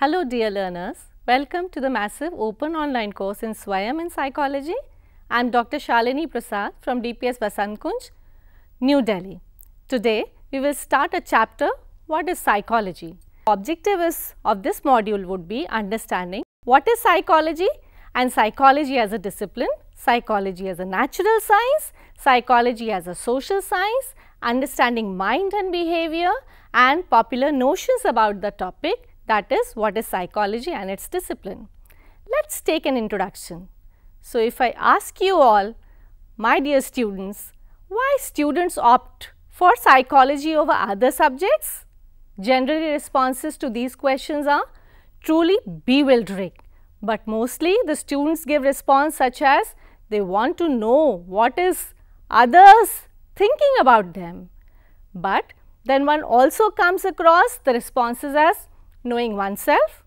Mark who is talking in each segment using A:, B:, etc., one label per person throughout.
A: Hello dear learners, welcome to the massive open online course in Swayam in Psychology. I am Dr. Shalini Prasad from DPS Basantkunj, New Delhi. Today we will start a chapter what is psychology. Objective is of this module would be understanding what is psychology and psychology as a discipline, psychology as a natural science, psychology as a social science, understanding mind and behavior and popular notions about the topic that is what is psychology and its discipline. Let's take an introduction. So, if I ask you all, my dear students, why students opt for psychology over other subjects? Generally, responses to these questions are truly bewildering, but mostly the students give response such as they want to know what is others thinking about them. But then one also comes across the responses as knowing oneself,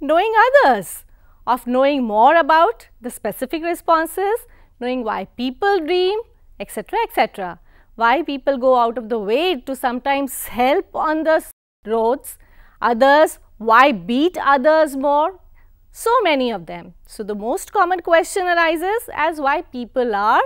A: knowing others, of knowing more about the specific responses, knowing why people dream, etc., etc. Why people go out of the way to sometimes help on the roads, others, why beat others more, so many of them. So, the most common question arises as why people are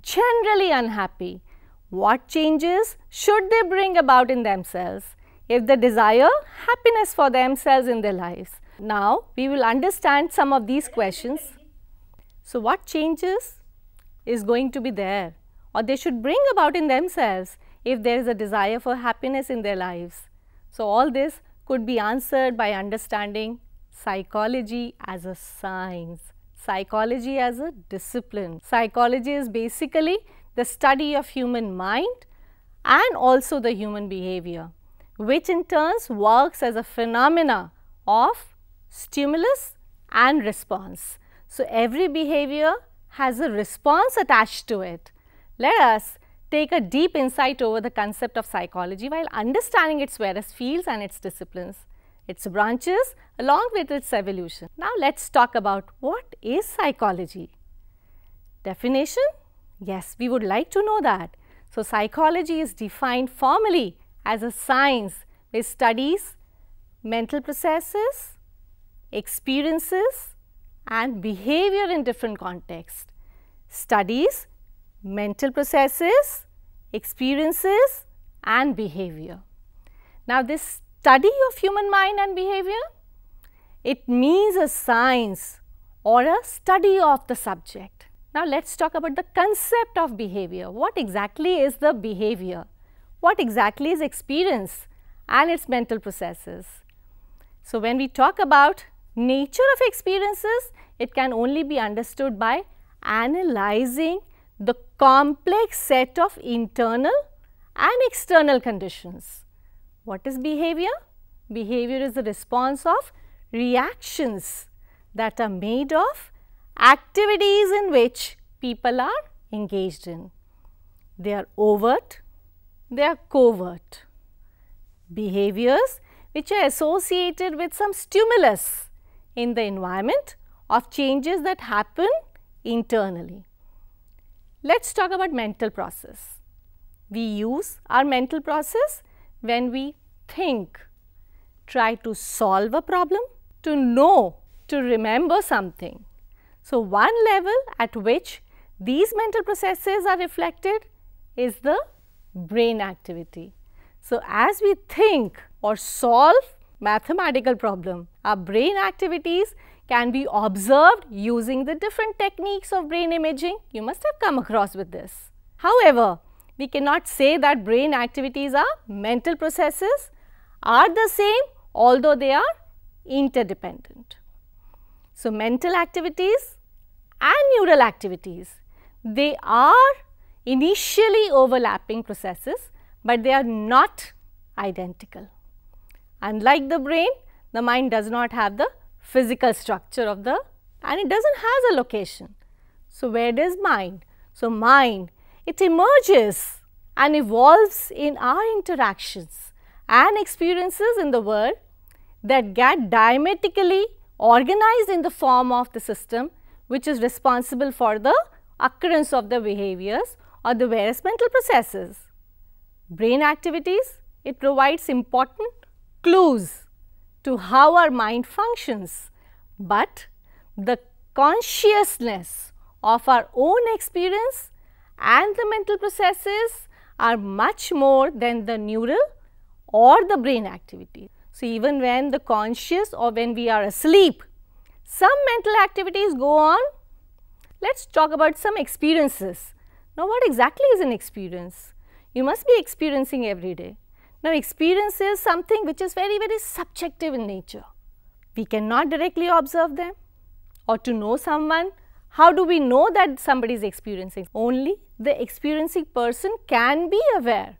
A: generally unhappy. What changes should they bring about in themselves? if they desire happiness for themselves in their lives. Now, we will understand some of these questions. So, what changes is going to be there or they should bring about in themselves if there is a desire for happiness in their lives. So, all this could be answered by understanding psychology as a science, psychology as a discipline. Psychology is basically the study of human mind and also the human behavior which in turns works as a phenomena of stimulus and response. So, every behavior has a response attached to it. Let us take a deep insight over the concept of psychology while understanding its various fields and its disciplines, its branches along with its evolution. Now, let us talk about what is psychology. Definition? Yes, we would like to know that. So, psychology is defined formally as a science which studies mental processes, experiences and behavior in different contexts. Studies mental processes, experiences and behavior. Now, this study of human mind and behavior, it means a science or a study of the subject. Now, let us talk about the concept of behavior. What exactly is the behavior? what exactly is experience and its mental processes. So, when we talk about nature of experiences, it can only be understood by analyzing the complex set of internal and external conditions. What is behavior? Behavior is the response of reactions that are made of activities in which people are engaged in. They are overt, they are covert behaviors which are associated with some stimulus in the environment of changes that happen internally. Let us talk about mental process. We use our mental process when we think, try to solve a problem, to know, to remember something. So, one level at which these mental processes are reflected is the brain activity. So, as we think or solve mathematical problem, our brain activities can be observed using the different techniques of brain imaging. You must have come across with this. However, we cannot say that brain activities are mental processes are the same although they are interdependent. So, mental activities and neural activities, they are initially overlapping processes, but they are not identical. Unlike the brain, the mind does not have the physical structure of the and it does not has a location. So, where does mind? So, mind it emerges and evolves in our interactions and experiences in the world that get diametrically organized in the form of the system which is responsible for the occurrence of the behaviors are the various mental processes. Brain activities, it provides important clues to how our mind functions, but the consciousness of our own experience and the mental processes are much more than the neural or the brain activity. So, even when the conscious or when we are asleep, some mental activities go on. Let us talk about some experiences now, what exactly is an experience? You must be experiencing every day. Now, experience is something which is very, very subjective in nature. We cannot directly observe them or to know someone. How do we know that somebody is experiencing? Only the experiencing person can be aware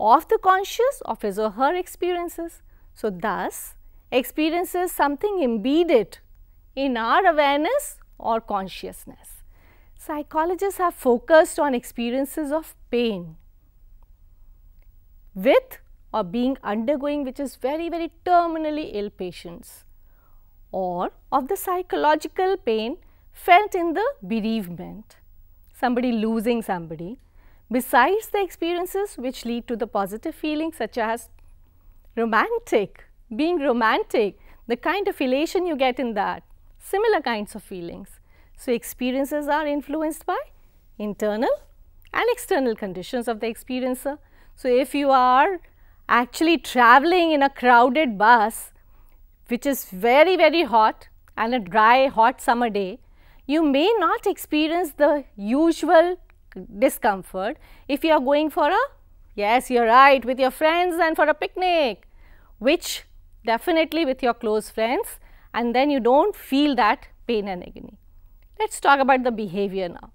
A: of the conscious of his or her experiences. So, thus experience is something embedded in our awareness or consciousness psychologists have focused on experiences of pain with or being undergoing which is very very terminally ill patients or of the psychological pain felt in the bereavement, somebody losing somebody besides the experiences which lead to the positive feelings such as romantic, being romantic, the kind of elation you get in that, similar kinds of feelings so, experiences are influenced by internal and external conditions of the experiencer. So, if you are actually traveling in a crowded bus which is very very hot and a dry hot summer day, you may not experience the usual discomfort if you are going for a yes you are right with your friends and for a picnic which definitely with your close friends and then you do not feel that pain and agony. Let us talk about the behavior now.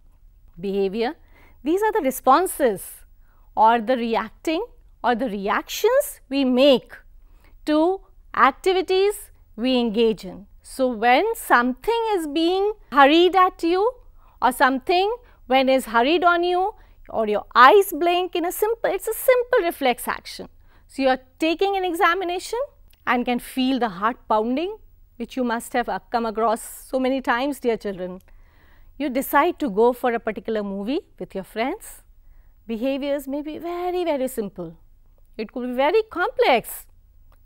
A: Behavior, these are the responses or the reacting or the reactions we make to activities we engage in. So, when something is being hurried at you or something when is hurried on you or your eyes blink in a simple, it is a simple reflex action. So, you are taking an examination and can feel the heart pounding which you must have come across so many times dear children you decide to go for a particular movie with your friends, behaviors may be very, very simple. It could be very complex.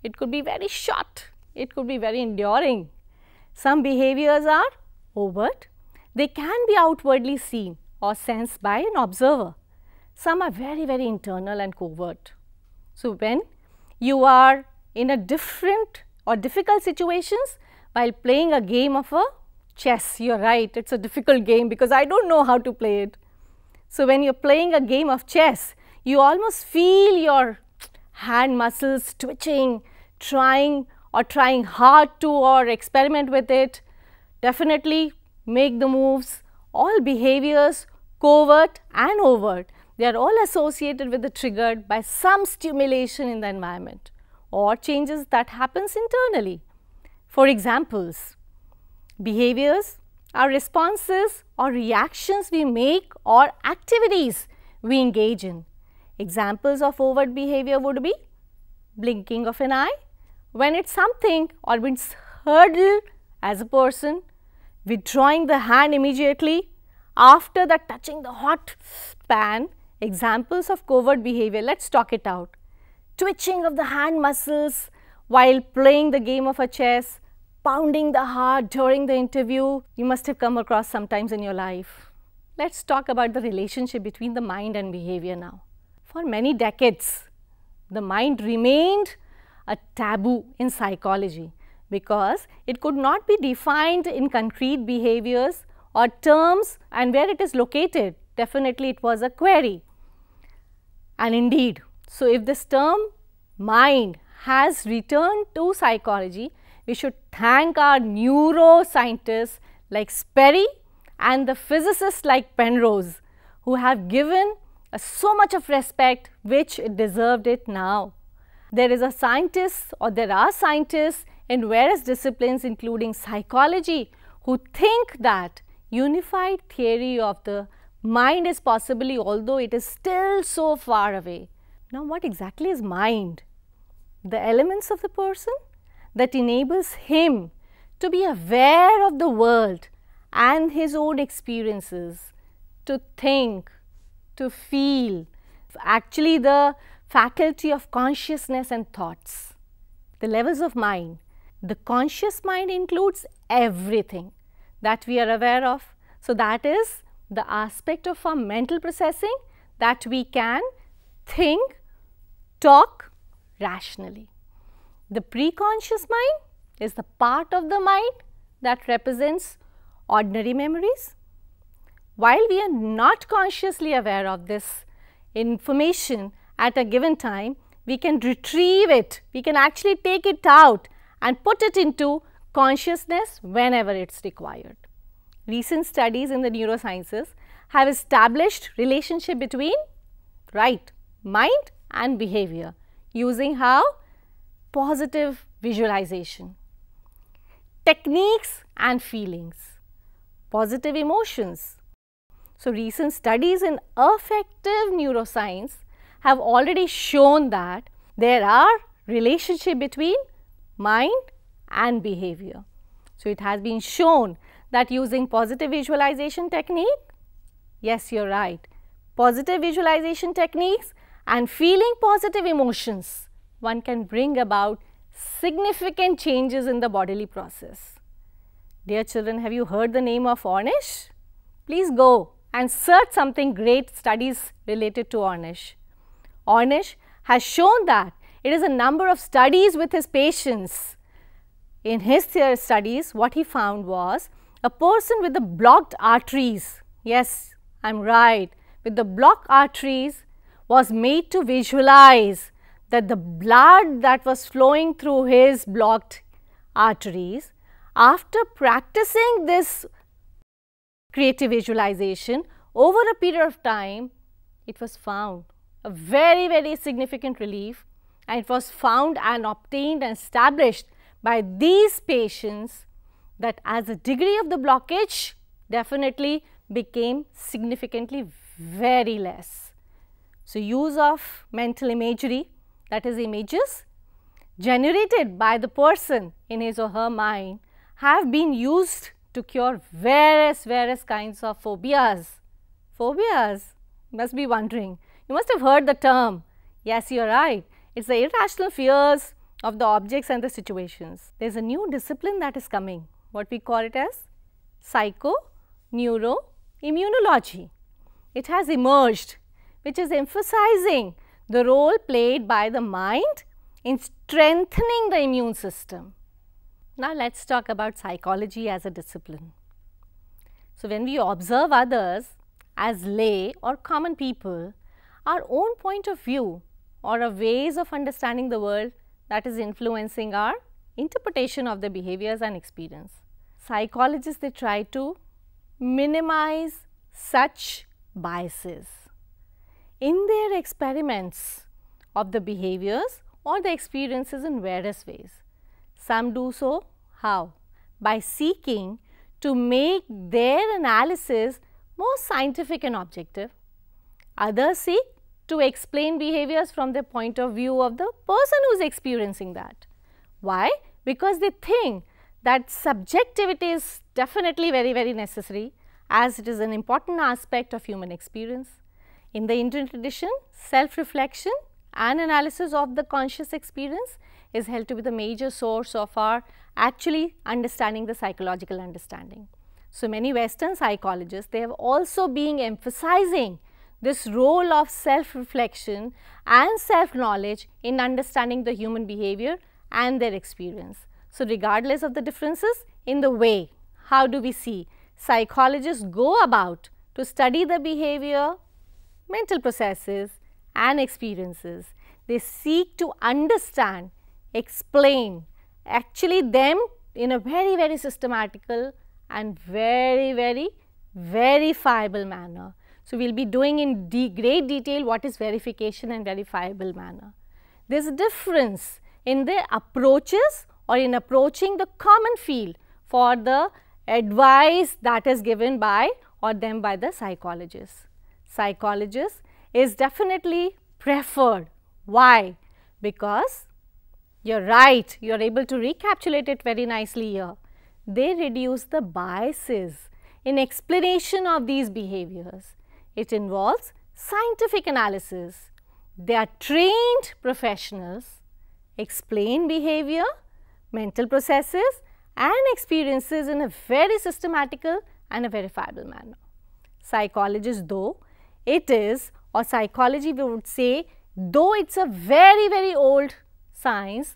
A: It could be very short. It could be very enduring. Some behaviors are overt. They can be outwardly seen or sensed by an observer. Some are very, very internal and covert. So, when you are in a different or difficult situations while playing a game of a chess, you're right, it's a difficult game because I don't know how to play it. So when you're playing a game of chess, you almost feel your hand muscles twitching, trying or trying hard to or experiment with it. Definitely make the moves, all behaviors, covert and overt, they are all associated with the triggered by some stimulation in the environment or changes that happens internally. For examples, behaviors are responses or reactions we make or activities we engage in. Examples of overt behavior would be blinking of an eye when it's something or when it's as a person, withdrawing the hand immediately after the touching the hot pan. Examples of covert behavior, let's talk it out. Twitching of the hand muscles while playing the game of a chess, pounding the heart during the interview you must have come across sometimes in your life. Let's talk about the relationship between the mind and behavior now. For many decades, the mind remained a taboo in psychology because it could not be defined in concrete behaviors or terms and where it is located. Definitely, it was a query. And indeed, so if this term mind has returned to psychology, we should thank our neuroscientists like Sperry and the physicists like Penrose who have given so much of respect which it deserved it now. There is a scientist or there are scientists in various disciplines including psychology who think that unified theory of the mind is possibly although it is still so far away. Now what exactly is mind? The elements of the person? that enables him to be aware of the world and his own experiences, to think, to feel, actually the faculty of consciousness and thoughts. The levels of mind. The conscious mind includes everything that we are aware of. So, that is the aspect of our mental processing that we can think, talk rationally. The preconscious mind is the part of the mind that represents ordinary memories. While we are not consciously aware of this information at a given time, we can retrieve it, we can actually take it out and put it into consciousness whenever it is required. Recent studies in the neurosciences have established relationship between right mind and behavior using how positive visualization. Techniques and feelings, positive emotions. So, recent studies in affective neuroscience have already shown that there are relationship between mind and behavior. So, it has been shown that using positive visualization technique, yes you are right, positive visualization techniques and feeling positive emotions one can bring about significant changes in the bodily process. Dear children, have you heard the name of Ornish? Please go and search something great studies related to Ornish. Ornish has shown that it is a number of studies with his patients. In his studies, what he found was a person with the blocked arteries, yes, I am right, with the blocked arteries was made to visualize that the blood that was flowing through his blocked arteries, after practicing this creative visualization over a period of time, it was found a very, very significant relief and it was found and obtained and established by these patients that as the degree of the blockage definitely became significantly very less. So, use of mental imagery that is images generated by the person in his or her mind have been used to cure various various kinds of phobias. Phobias must be wondering. You must have heard the term. Yes, you are right. It is the irrational fears of the objects and the situations. There is a new discipline that is coming. What we call it as psycho neuro immunology It has emerged which is emphasizing the role played by the mind in strengthening the immune system. Now, let us talk about psychology as a discipline. So, when we observe others as lay or common people, our own point of view or our ways of understanding the world that is influencing our interpretation of their behaviors and experience. Psychologists they try to minimize such biases in their experiments of the behaviors or the experiences in various ways. Some do so how? By seeking to make their analysis more scientific and objective. Others seek to explain behaviors from the point of view of the person who is experiencing that. Why? Because they think that subjectivity is definitely very, very necessary as it is an important aspect of human experience. In the Indian tradition, self-reflection and analysis of the conscious experience is held to be the major source of our actually understanding the psychological understanding. So, many western psychologists they have also been emphasizing this role of self-reflection and self-knowledge in understanding the human behavior and their experience. So, regardless of the differences in the way how do we see psychologists go about to study the behavior mental processes and experiences. They seek to understand, explain actually them in a very, very systematical and very, very verifiable manner. So, we will be doing in de great detail what is verification and verifiable manner. There is a difference in the approaches or in approaching the common field for the advice that is given by or them by the psychologists psychologist is definitely preferred. Why? Because you're right, you're able to recapitulate it very nicely here. They reduce the biases in explanation of these behaviors. It involves scientific analysis. They are trained professionals, explain behavior, mental processes and experiences in a very systematical and a verifiable manner. Psychologists though it is or psychology we would say though it's a very very old science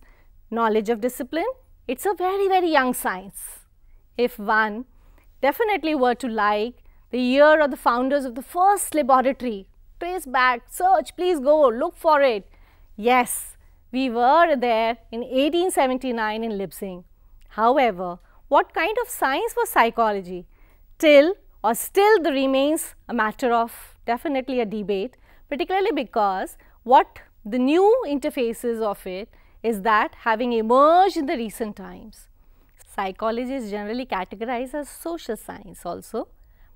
A: knowledge of discipline it's a very very young science if one definitely were to like the year of the founders of the first laboratory trace back search please go look for it yes we were there in 1879 in Leipzig however what kind of science was psychology till or still the remains a matter of definitely a debate, particularly because what the new interfaces of it is that having emerged in the recent times. Psychology is generally categorized as social science also,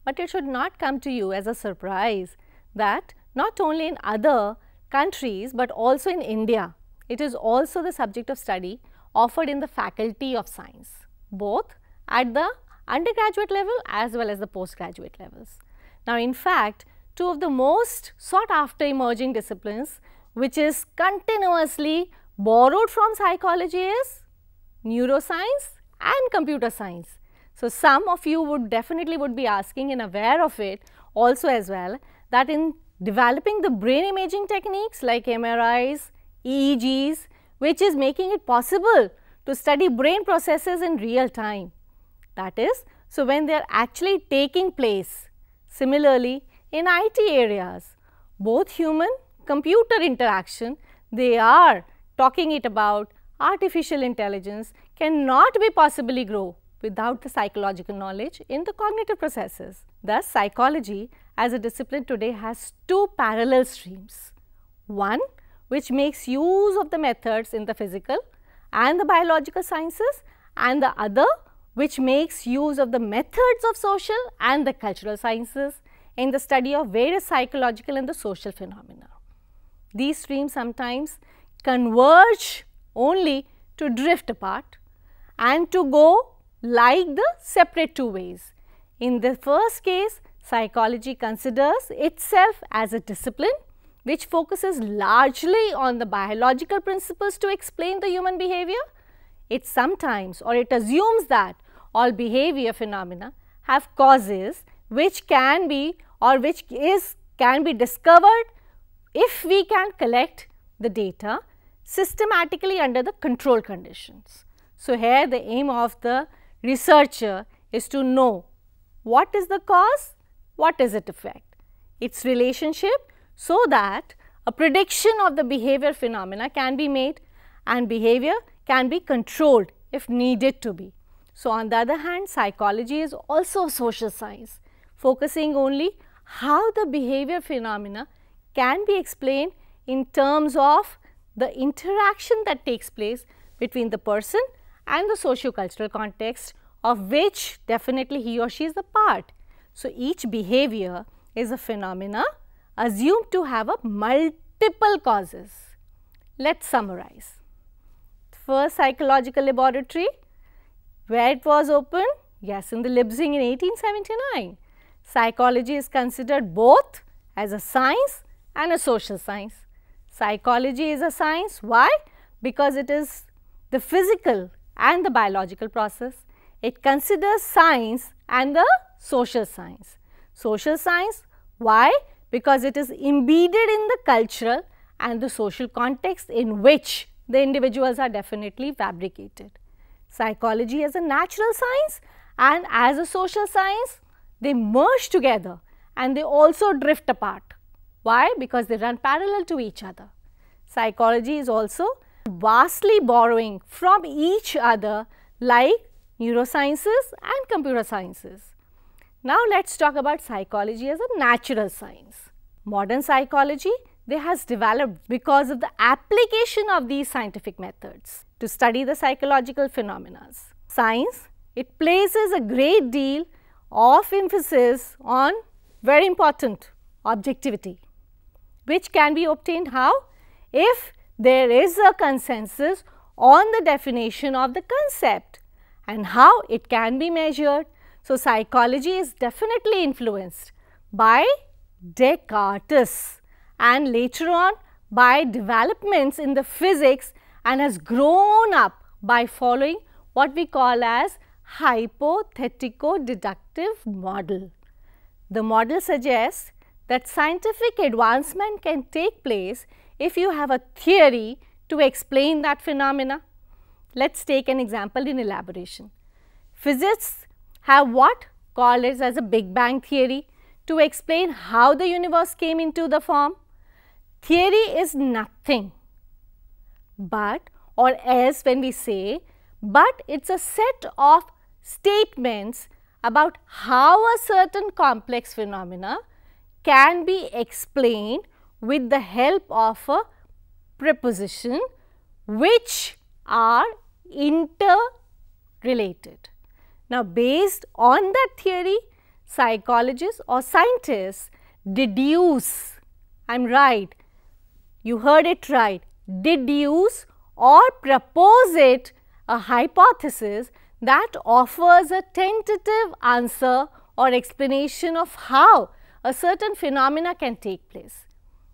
A: but it should not come to you as a surprise that not only in other countries, but also in India, it is also the subject of study offered in the faculty of science, both at the undergraduate level as well as the postgraduate levels. Now, in fact, two of the most sought after emerging disciplines which is continuously borrowed from psychology is neuroscience and computer science. So, some of you would definitely would be asking and aware of it also as well that in developing the brain imaging techniques like MRIs, EEGs which is making it possible to study brain processes in real time. That is, so when they are actually taking place. Similarly, in IT areas. Both human computer interaction, they are talking it about artificial intelligence cannot be possibly grow without the psychological knowledge in the cognitive processes. Thus, psychology as a discipline today has two parallel streams. One which makes use of the methods in the physical and the biological sciences and the other which makes use of the methods of social and the cultural sciences in the study of various psychological and the social phenomena. These streams sometimes converge only to drift apart and to go like the separate two ways. In the first case, psychology considers itself as a discipline which focuses largely on the biological principles to explain the human behavior. It sometimes or it assumes that all behavior phenomena have causes which can be or which is can be discovered if we can collect the data systematically under the control conditions. So, here the aim of the researcher is to know what is the cause, what is its effect, its relationship so that a prediction of the behavior phenomena can be made and behavior can be controlled if needed to be. So, on the other hand psychology is also a social science focusing only how the behavior phenomena can be explained in terms of the interaction that takes place between the person and the socio-cultural context of which definitely he or she is a part. So, each behavior is a phenomena assumed to have a multiple causes. Let us summarize. First psychological laboratory, where it was opened? Yes, in the Leipzig in 1879. Psychology is considered both as a science and a social science. Psychology is a science, why? Because it is the physical and the biological process. It considers science and the social science. Social science, why? Because it is embedded in the cultural and the social context in which the individuals are definitely fabricated. Psychology as a natural science and as a social science, they merge together and they also drift apart. Why? Because they run parallel to each other. Psychology is also vastly borrowing from each other like neurosciences and computer sciences. Now, let us talk about psychology as a natural science. Modern psychology they has developed because of the application of these scientific methods to study the psychological phenomena. Science, it places a great deal of emphasis on very important objectivity, which can be obtained how? If there is a consensus on the definition of the concept and how it can be measured. So, psychology is definitely influenced by Descartes and later on by developments in the physics and has grown up by following what we call as hypothetico-deductive model. The model suggests that scientific advancement can take place if you have a theory to explain that phenomena. Let us take an example in elaboration. Physicists have what? Called it as a Big Bang theory to explain how the universe came into the form. Theory is nothing, but or else when we say but it is a set of statements about how a certain complex phenomena can be explained with the help of a preposition which are interrelated. Now, based on that theory, psychologists or scientists deduce, I am right, you heard it right, deduce or propose it a hypothesis that offers a tentative answer or explanation of how a certain phenomena can take place.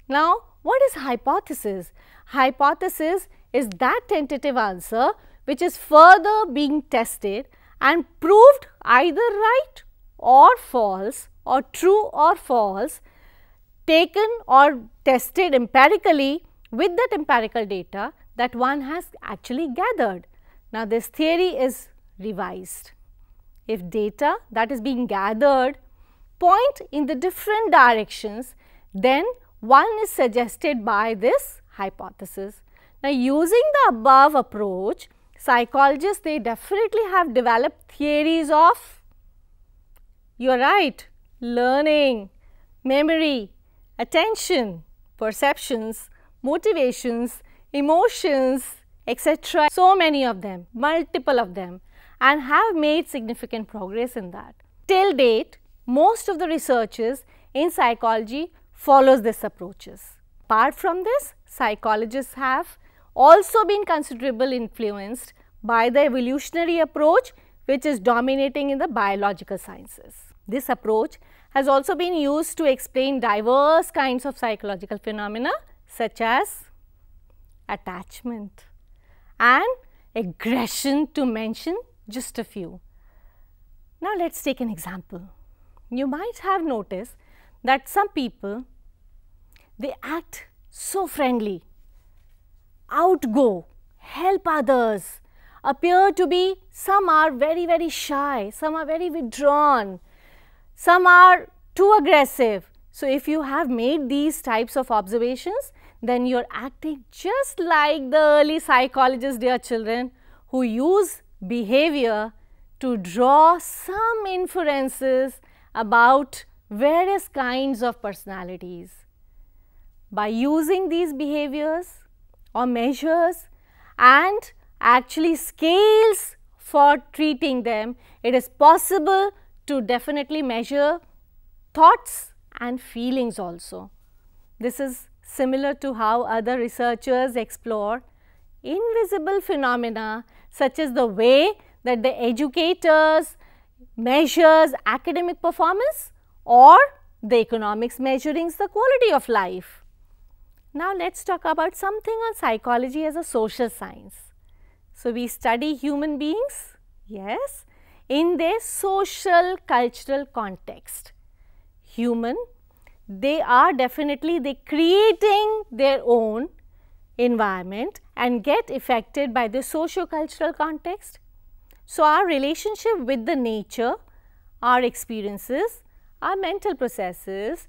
A: Now, what is hypothesis? Hypothesis is that tentative answer which is further being tested and proved either right or false or true or false taken or tested empirically with that empirical data that one has actually gathered. Now, this theory is revised. If data that is being gathered point in the different directions, then one is suggested by this hypothesis. Now, using the above approach, psychologists they definitely have developed theories of, you are right, learning, memory, attention, perceptions, motivations, emotions, etc. So many of them, multiple of them and have made significant progress in that. Till date, most of the researchers in psychology follows this approaches. Apart from this, psychologists have also been considerably influenced by the evolutionary approach which is dominating in the biological sciences. This approach has also been used to explain diverse kinds of psychological phenomena such as attachment, and aggression to mention just a few. Now, let us take an example. You might have noticed that some people they act so friendly, outgo, help others, appear to be some are very very shy, some are very withdrawn, some are too aggressive. So, if you have made these types of observations, then you are acting just like the early psychologists, dear children, who use behavior to draw some inferences about various kinds of personalities. By using these behaviors or measures and actually scales for treating them, it is possible to definitely measure thoughts and feelings also. This is similar to how other researchers explore invisible phenomena such as the way that the educators measures academic performance or the economics measuring the quality of life. Now, let us talk about something on psychology as a social science. So, we study human beings, yes, in their social cultural context. Human they are definitely they creating their own environment and get affected by the socio-cultural context. So, our relationship with the nature, our experiences, our mental processes,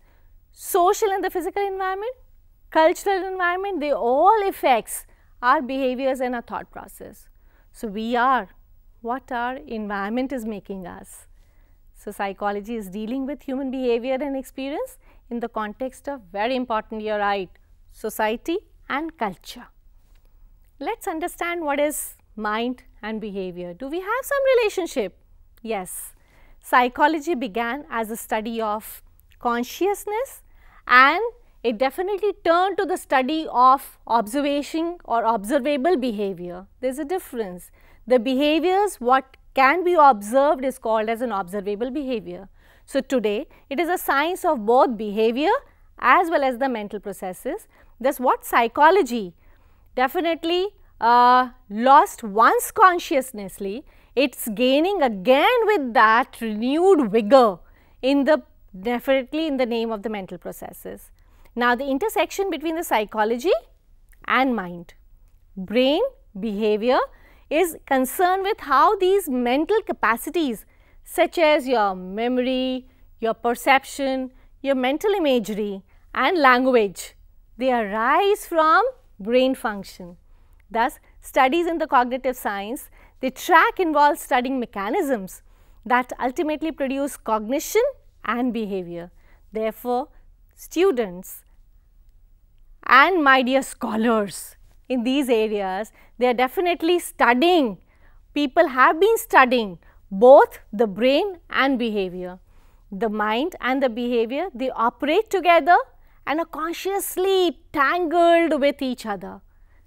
A: social and the physical environment, cultural environment, they all affects our behaviors and our thought process. So, we are what our environment is making us. So, psychology is dealing with human behavior and experience in the context of very important, you are right, society and culture. Let us understand what is mind and behavior. Do we have some relationship? Yes. Psychology began as a study of consciousness and it definitely turned to the study of observation or observable behavior. There is a difference. The behaviors what can be observed is called as an observable behavior. So, today it is a science of both behavior as well as the mental processes. Thus, what psychology definitely uh, lost once consciously, it is gaining again with that renewed vigor in the definitely in the name of the mental processes. Now, the intersection between the psychology and mind, brain behavior is concerned with how these mental capacities such as your memory, your perception, your mental imagery and language. They arise from brain function. Thus, studies in the cognitive science, they track involves studying mechanisms that ultimately produce cognition and behavior. Therefore, students and my dear scholars in these areas, they are definitely studying, people have been studying both the brain and behavior. The mind and the behavior, they operate together and are consciously tangled with each other.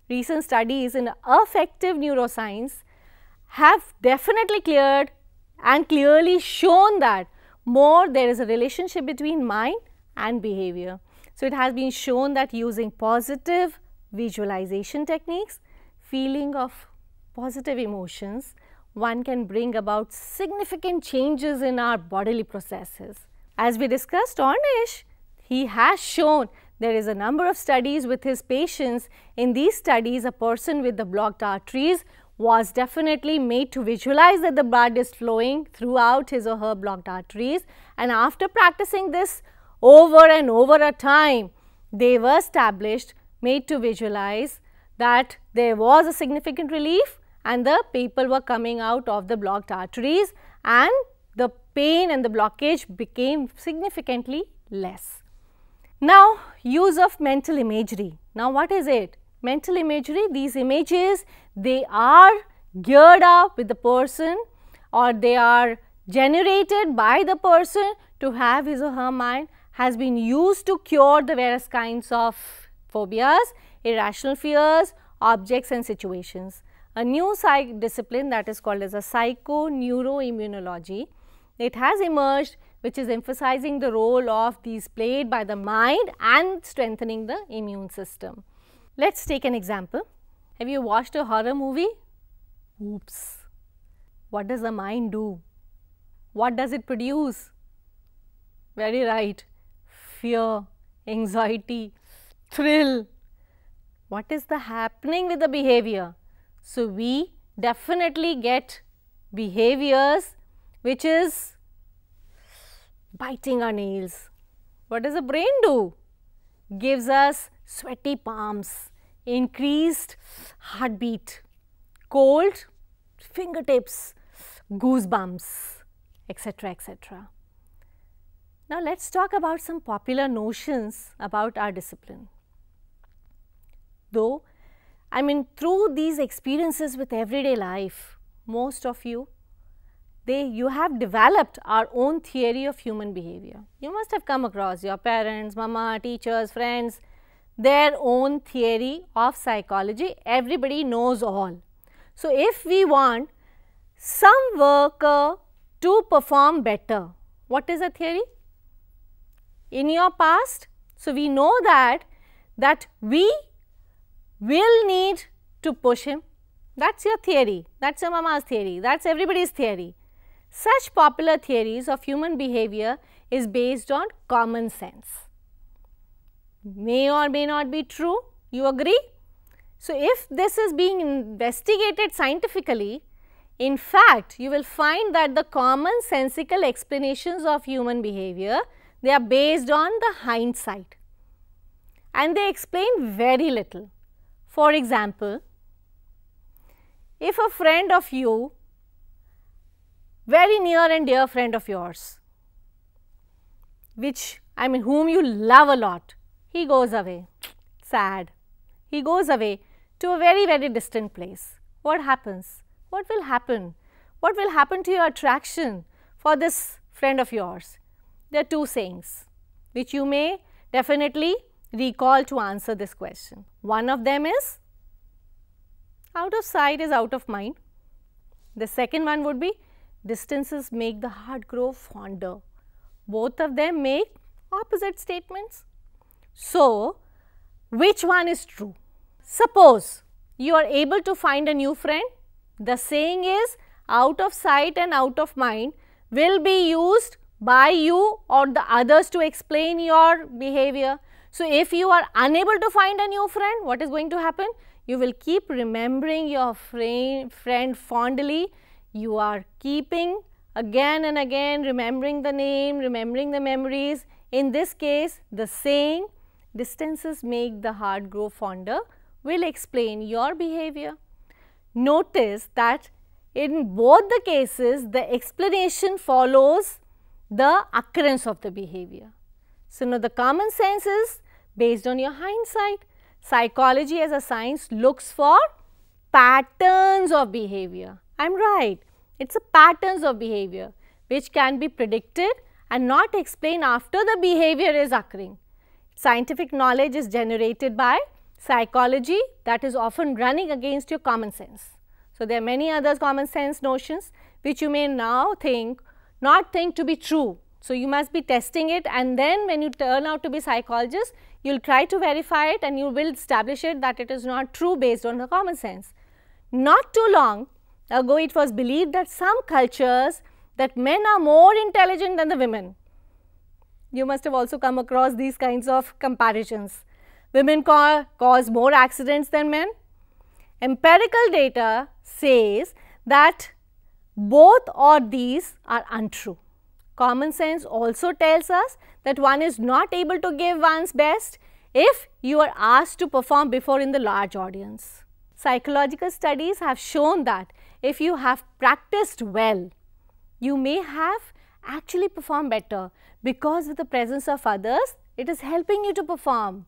A: Recent studies in affective neuroscience have definitely cleared and clearly shown that more there is a relationship between mind and behavior. So, it has been shown that using positive visualization techniques, feeling of positive emotions one can bring about significant changes in our bodily processes. As we discussed, Ornish, he has shown there is a number of studies with his patients. In these studies, a person with the blocked arteries was definitely made to visualize that the blood is flowing throughout his or her blocked arteries. And after practicing this over and over a time, they were established, made to visualize that there was a significant relief and the people were coming out of the blocked arteries and the pain and the blockage became significantly less. Now, use of mental imagery. Now, what is it? Mental imagery, these images, they are geared up with the person or they are generated by the person to have his or her mind has been used to cure the various kinds of phobias, irrational fears, objects and situations a new psych discipline that is called as a psychoneuroimmunology. It has emerged which is emphasizing the role of these played by the mind and strengthening the immune system. Let's take an example. Have you watched a horror movie? Oops. What does the mind do? What does it produce? Very right. Fear, anxiety, thrill. What is the happening with the behavior? So, we definitely get behaviors which is biting our nails. What does the brain do? Gives us sweaty palms, increased heartbeat, cold fingertips, goosebumps, etc. etc. Now, let us talk about some popular notions about our discipline. Though I mean, through these experiences with everyday life, most of you, they, you have developed our own theory of human behavior. You must have come across your parents, mama, teachers, friends, their own theory of psychology. Everybody knows all. So, if we want some worker to perform better, what is a theory? In your past, so we know that, that we will need to push him. That is your theory, that is your mama's theory, that is everybody's theory. Such popular theories of human behavior is based on common sense. May or may not be true, you agree? So, if this is being investigated scientifically, in fact, you will find that the commonsensical explanations of human behavior, they are based on the hindsight and they explain very little. For example, if a friend of you, very near and dear friend of yours, which I mean whom you love a lot, he goes away, sad, he goes away to a very, very distant place. What happens? What will happen? What will happen to your attraction for this friend of yours? There are two sayings which you may definitely recall to answer this question. One of them is out of sight is out of mind. The second one would be distances make the heart grow fonder. Both of them make opposite statements. So, which one is true? Suppose you are able to find a new friend, the saying is out of sight and out of mind will be used by you or the others to explain your behavior. So, if you are unable to find a new friend, what is going to happen? You will keep remembering your friend fondly. You are keeping again and again remembering the name, remembering the memories. In this case, the saying, distances make the heart grow fonder, will explain your behavior. Notice that in both the cases, the explanation follows the occurrence of the behavior. So, now the common sense is based on your hindsight. Psychology as a science looks for patterns of behavior. I am right. It is a patterns of behavior which can be predicted and not explained after the behavior is occurring. Scientific knowledge is generated by psychology that is often running against your common sense. So, there are many other common sense notions which you may now think not think to be true. So, you must be testing it and then when you turn out to be psychologist, you will try to verify it and you will establish it that it is not true based on the common sense. Not too long ago it was believed that some cultures that men are more intelligent than the women. You must have also come across these kinds of comparisons. Women ca cause more accidents than men. Empirical data says that both or these are untrue. Common sense also tells us that one is not able to give one's best if you are asked to perform before in the large audience. Psychological studies have shown that if you have practiced well, you may have actually performed better because with the presence of others, it is helping you to perform.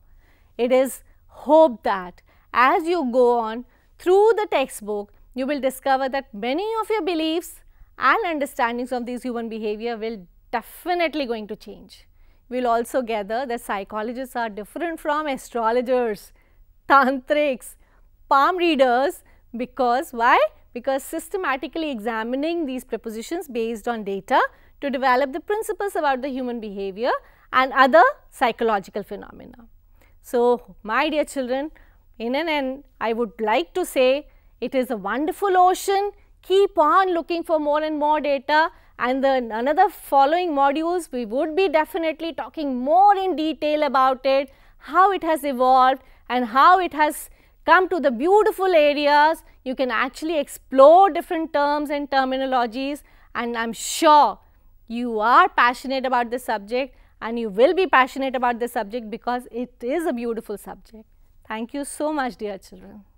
A: It is hoped that as you go on through the textbook, you will discover that many of your beliefs and understandings of these human behavior will definitely going to change. We will also gather that psychologists are different from astrologers, tantrics, palm readers because why? Because systematically examining these prepositions based on data to develop the principles about the human behavior and other psychological phenomena. So, my dear children, in an end, I would like to say it is a wonderful ocean keep on looking for more and more data and then another following modules we would be definitely talking more in detail about it, how it has evolved and how it has come to the beautiful areas. You can actually explore different terms and terminologies and I am sure you are passionate about this subject and you will be passionate about this subject because it is a beautiful subject. Thank you so much dear children.